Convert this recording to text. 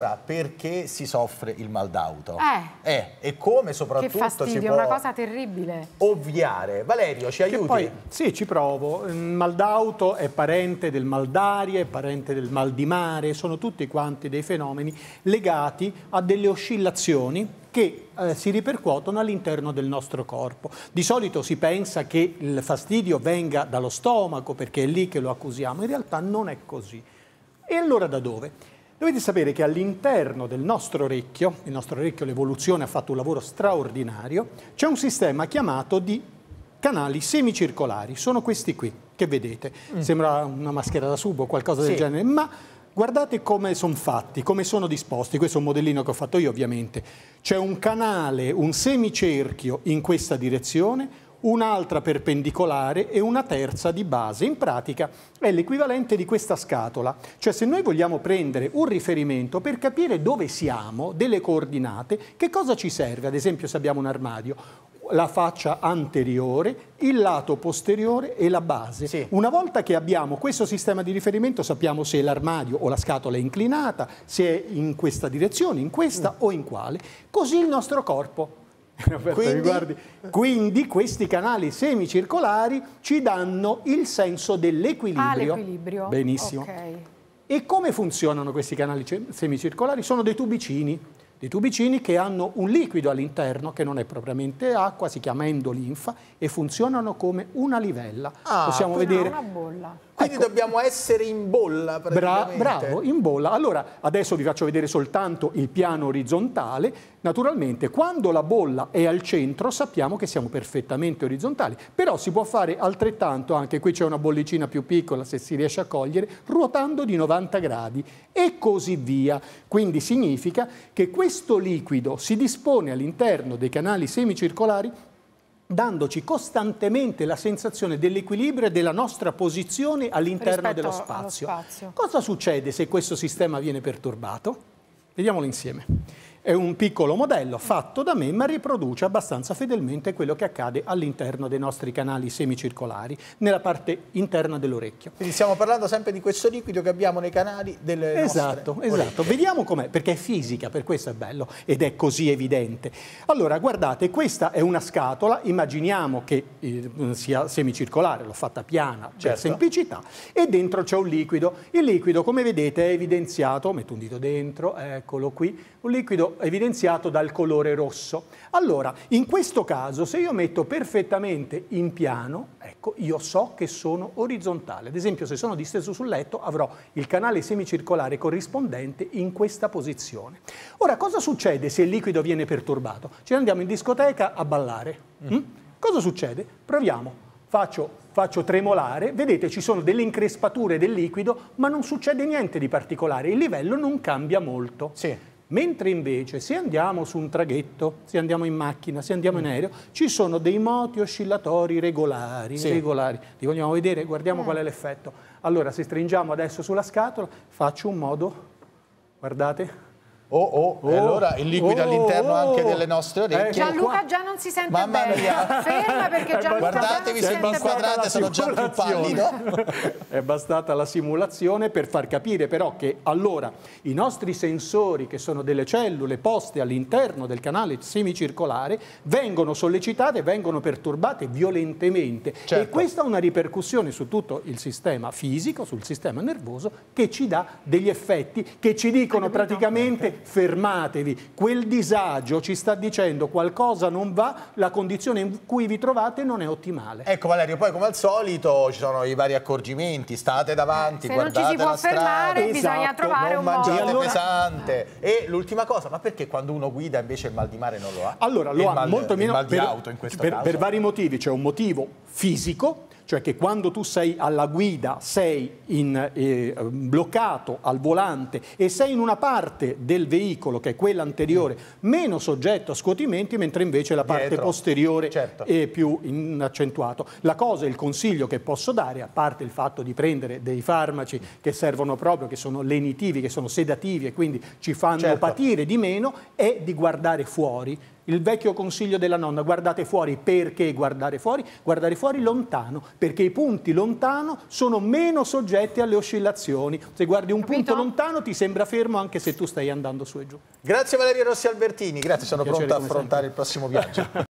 Ah, perché si soffre il mal d'auto eh, eh, e come soprattutto che fastidio, si può una cosa terribile ovviare Valerio ci aiuti? Poi, sì ci provo il mal d'auto è parente del mal d'aria è parente del mal di mare sono tutti quanti dei fenomeni legati a delle oscillazioni che eh, si ripercuotono all'interno del nostro corpo. Di solito si pensa che il fastidio venga dallo stomaco perché è lì che lo accusiamo, in realtà non è così. E allora da dove? Dovete sapere che all'interno del nostro orecchio, il nostro orecchio l'evoluzione ha fatto un lavoro straordinario, c'è un sistema chiamato di canali semicircolari, sono questi qui che vedete, mm. sembra una maschera da subo o qualcosa sì. del genere, ma guardate come sono fatti, come sono disposti, questo è un modellino che ho fatto io ovviamente, c'è un canale, un semicerchio in questa direzione, un'altra perpendicolare e una terza di base. In pratica è l'equivalente di questa scatola, cioè se noi vogliamo prendere un riferimento per capire dove siamo, delle coordinate, che cosa ci serve? Ad esempio se abbiamo un armadio, la faccia anteriore, il lato posteriore e la base. Sì. Una volta che abbiamo questo sistema di riferimento sappiamo se l'armadio o la scatola è inclinata, se è in questa direzione, in questa mm. o in quale. Così il nostro corpo Roberto, quindi... Guardi, quindi questi canali semicircolari ci danno il senso dell'equilibrio. Ah, Benissimo. Okay. E come funzionano questi canali semicircolari? Sono dei tubicini, dei tubicini che hanno un liquido all'interno che non è propriamente acqua, si chiama endolinfa e funzionano come una livella. Ah, Possiamo vedere una bolla quindi ecco. dobbiamo essere in bolla Bra bravo, in bolla. Allora, adesso vi faccio vedere soltanto il piano orizzontale. Naturalmente, quando la bolla è al centro, sappiamo che siamo perfettamente orizzontali. Però si può fare altrettanto, anche qui c'è una bollicina più piccola, se si riesce a cogliere, ruotando di 90 gradi e così via. Quindi significa che questo liquido si dispone all'interno dei canali semicircolari dandoci costantemente la sensazione dell'equilibrio e della nostra posizione all'interno dello spazio. spazio. Cosa succede se questo sistema viene perturbato? Vediamolo insieme. È un piccolo modello fatto da me ma riproduce abbastanza fedelmente quello che accade all'interno dei nostri canali semicircolari, nella parte interna dell'orecchio. Quindi stiamo parlando sempre di questo liquido che abbiamo nei canali delle esatto, nostre Esatto, esatto. Vediamo com'è, perché è fisica, per questo è bello ed è così evidente. Allora, guardate, questa è una scatola, immaginiamo che eh, sia semicircolare, l'ho fatta piana certo. per semplicità, e dentro c'è un liquido. Il liquido, come vedete, è evidenziato, metto un dito dentro, eccolo qui, un liquido evidenziato dal colore rosso. Allora, in questo caso, se io metto perfettamente in piano, ecco, io so che sono orizzontale. Ad esempio, se sono disteso sul letto, avrò il canale semicircolare corrispondente in questa posizione. Ora, cosa succede se il liquido viene perturbato? Ci ne andiamo in discoteca a ballare. Mm. mm? Cosa succede? Proviamo. Faccio, faccio, tremolare, vedete ci sono delle increspature del liquido, ma non succede niente di particolare, il livello non cambia molto. Sì. Mentre invece se andiamo su un traghetto, se andiamo in macchina, se andiamo in mm. aereo, ci sono dei moti oscillatori regolari, sì. regolari. Li vogliamo vedere? Guardiamo eh. qual è l'effetto. Allora, se stringiamo adesso sulla scatola, faccio un modo, guardate, Oh, oh, oh, e oh. allora il liquido oh, all'interno oh, anche delle nostre orecchie. Ecco Gianluca già non si sente Mamma bene. Mia. Ferma perché Gianluca Guardatevi se mi inquadrate, sono già più pallido. È bastata la simulazione per far capire però che allora i nostri sensori, che sono delle cellule poste all'interno del canale semicircolare, vengono sollecitate, vengono perturbate violentemente. Certo. E questa ha una ripercussione su tutto il sistema fisico, sul sistema nervoso, che ci dà degli effetti che ci dicono praticamente fermatevi, quel disagio ci sta dicendo qualcosa non va, la condizione in cui vi trovate non è ottimale. Ecco Valerio, poi come al solito ci sono i vari accorgimenti, state davanti, eh, guardate la strada, fermare, esatto, bisogna trovare non un mangiate modo. pesante. E l'ultima cosa, ma perché quando uno guida invece il mal di mare non lo ha? Allora, lo ha mal, molto meno mal di per, auto in questo per, caso. Per vari motivi, c'è cioè un motivo fisico, cioè che quando tu sei alla guida sei in, eh, bloccato al volante e sei in una parte del veicolo, che è quella anteriore, mm. meno soggetto a scuotimenti, mentre invece la parte Dietro. posteriore certo. è più in accentuato. La cosa, il consiglio che posso dare, a parte il fatto di prendere dei farmaci che servono proprio, che sono lenitivi, che sono sedativi e quindi ci fanno certo. patire di meno, è di guardare fuori il vecchio consiglio della nonna, guardate fuori, perché guardare fuori? Guardare fuori lontano, perché i punti lontano sono meno soggetti alle oscillazioni. Se guardi un Capito? punto lontano ti sembra fermo anche se tu stai andando su e giù. Grazie Valerio Rossi Albertini, grazie, sono pronto a affrontare sempre. il prossimo viaggio.